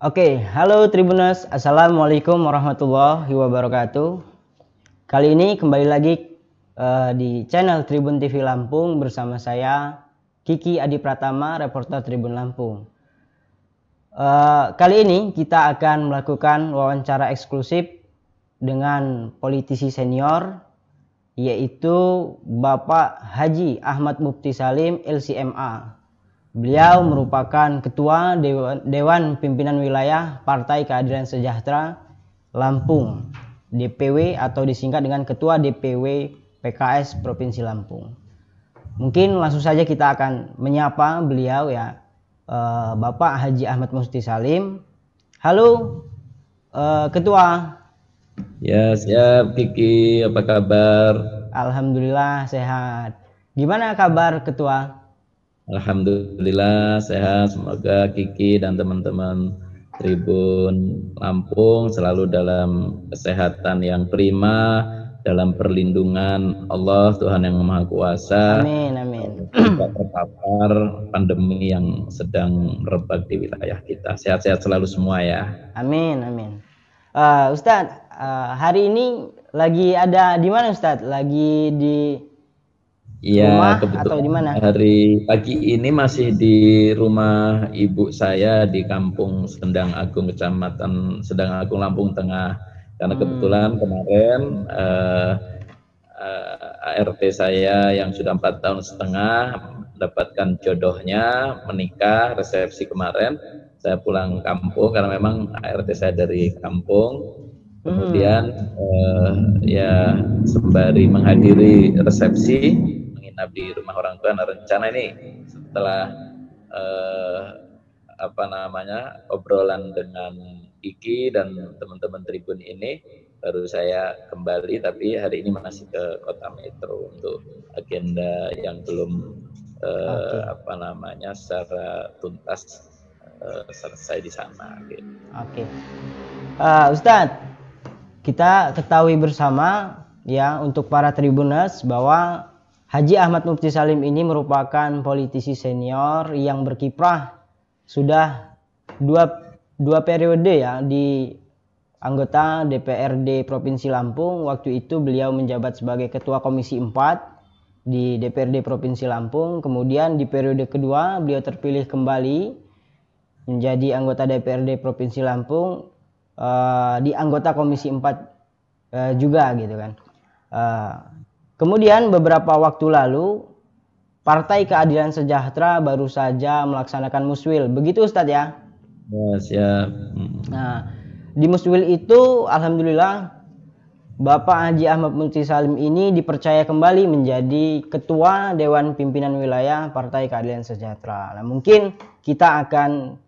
Oke, halo Tribunas. Assalamualaikum warahmatullahi wabarakatuh. Kali ini kembali lagi uh, di channel Tribun TV Lampung bersama saya Kiki Adi Pratama, reporter Tribun Lampung. Uh, kali ini kita akan melakukan wawancara eksklusif dengan politisi senior yaitu Bapak Haji Ahmad Mukti Salim LCMA Beliau merupakan Ketua Dewan, Pimpinan Wilayah Partai Keadilan Sejahtera Lampung, DPW atau disingkat dengan Ketua DPW PKS Provinsi Lampung. Mungkin langsung saja kita akan menyapa beliau ya, eh, Bapak Haji Ahmad Musti Salim. Halo, eh, Ketua. Ya, siap Kiki, apa kabar? Alhamdulillah sehat. Gimana kabar Ketua? Alhamdulillah sehat. Semoga Kiki dan teman-teman Tribun Lampung selalu dalam kesehatan yang prima, dalam perlindungan Allah Tuhan yang Maha Kuasa. Amin amin. Tidak terpapar pandemi yang sedang merebak di wilayah kita. Sehat-sehat selalu semua ya. Amin amin. Uh, Ustadz, uh, hari ini lagi ada di mana Ustadz? Lagi di Iya, kebetulan atau gimana? Hari pagi ini masih di rumah ibu saya di Kampung Sendang Agung, Kecamatan Sendang Agung, Lampung Tengah. Karena hmm. kebetulan kemarin uh, eh, uh, eh, ART saya yang sudah empat tahun setengah mendapatkan jodohnya, menikah, resepsi kemarin. Saya pulang kampung karena memang ART saya dari kampung. Kemudian hmm. uh, ya sembari menghadiri resepsi nginap di rumah orang tua. Nah, rencana ini setelah eh, apa namanya obrolan dengan Iki dan teman-teman Tribun ini baru saya kembali tapi hari ini masih ke kota Metro untuk agenda yang belum eh, okay. apa namanya secara tuntas eh, selesai di sana. Gitu. Oke, okay. uh, eh, Ustadz, kita ketahui bersama ya untuk para Tribunas bahwa Haji Ahmad Mufti Salim ini merupakan politisi senior yang berkiprah sudah dua, dua periode ya di anggota DPRD Provinsi Lampung. Waktu itu beliau menjabat sebagai Ketua Komisi 4 di DPRD Provinsi Lampung. Kemudian di periode kedua beliau terpilih kembali menjadi anggota DPRD Provinsi Lampung uh, di anggota Komisi 4 uh, eh, juga gitu kan. Uh, Kemudian beberapa waktu lalu Partai Keadilan Sejahtera baru saja melaksanakan muswil. Begitu Ustadz ya? Ya, siap. Nah, di muswil itu alhamdulillah Bapak Haji Ahmad Munti Salim ini dipercaya kembali menjadi Ketua Dewan Pimpinan Wilayah Partai Keadilan Sejahtera. Nah, mungkin kita akan